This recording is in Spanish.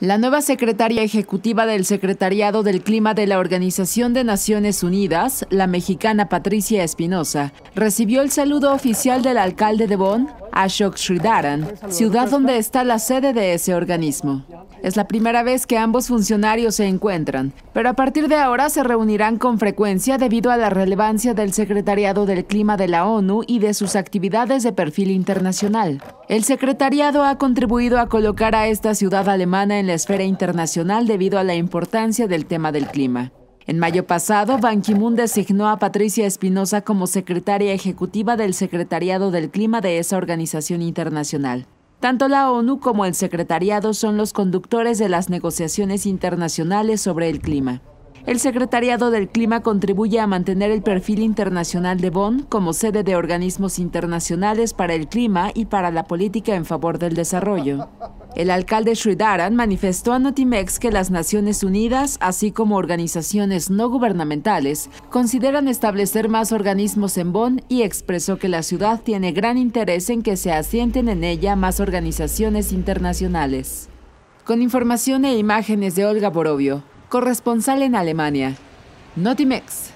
La nueva secretaria ejecutiva del Secretariado del Clima de la Organización de Naciones Unidas, la mexicana Patricia Espinosa, recibió el saludo oficial del alcalde de Bonn, Ashok Sridharan, ciudad donde está la sede de ese organismo. Es la primera vez que ambos funcionarios se encuentran, pero a partir de ahora se reunirán con frecuencia debido a la relevancia del Secretariado del Clima de la ONU y de sus actividades de perfil internacional. El secretariado ha contribuido a colocar a esta ciudad alemana en la esfera internacional debido a la importancia del tema del clima. En mayo pasado, Ban Ki-moon designó a Patricia Espinosa como secretaria ejecutiva del Secretariado del Clima de esa organización internacional. Tanto la ONU como el Secretariado son los conductores de las negociaciones internacionales sobre el clima. El Secretariado del Clima contribuye a mantener el perfil internacional de Bonn como sede de organismos internacionales para el clima y para la política en favor del desarrollo. El alcalde Sridharan manifestó a Notimex que las Naciones Unidas, así como organizaciones no gubernamentales, consideran establecer más organismos en Bonn y expresó que la ciudad tiene gran interés en que se asienten en ella más organizaciones internacionales. Con información e imágenes de Olga Borovio, corresponsal en Alemania. Notimex.